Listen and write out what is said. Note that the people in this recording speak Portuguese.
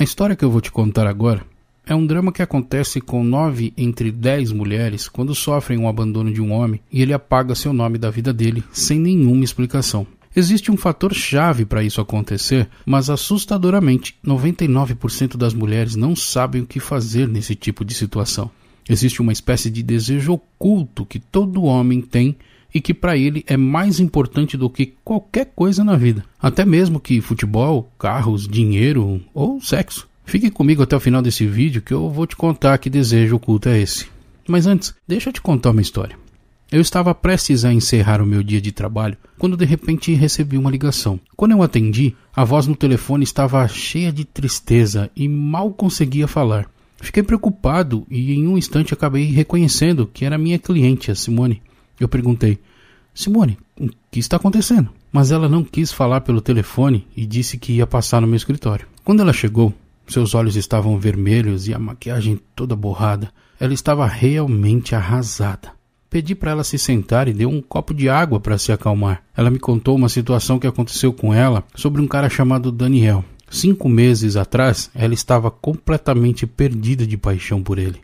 A história que eu vou te contar agora é um drama que acontece com nove entre dez mulheres quando sofrem o um abandono de um homem e ele apaga seu nome da vida dele sem nenhuma explicação. Existe um fator chave para isso acontecer, mas assustadoramente, 99% das mulheres não sabem o que fazer nesse tipo de situação. Existe uma espécie de desejo oculto que todo homem tem e que para ele é mais importante do que qualquer coisa na vida, até mesmo que futebol, carros, dinheiro ou sexo. Fique comigo até o final desse vídeo que eu vou te contar que desejo oculto é esse. Mas antes, deixa eu te contar uma história. Eu estava prestes a encerrar o meu dia de trabalho quando de repente recebi uma ligação. Quando eu atendi, a voz no telefone estava cheia de tristeza e mal conseguia falar. Fiquei preocupado e em um instante acabei reconhecendo que era minha cliente, a Simone. Eu perguntei: Simone, o que está acontecendo? Mas ela não quis falar pelo telefone e disse que ia passar no meu escritório. Quando ela chegou, seus olhos estavam vermelhos e a maquiagem toda borrada. Ela estava realmente arrasada. Pedi para ela se sentar e dei um copo de água para se acalmar. Ela me contou uma situação que aconteceu com ela sobre um cara chamado Daniel. Cinco meses atrás, ela estava completamente perdida de paixão por ele.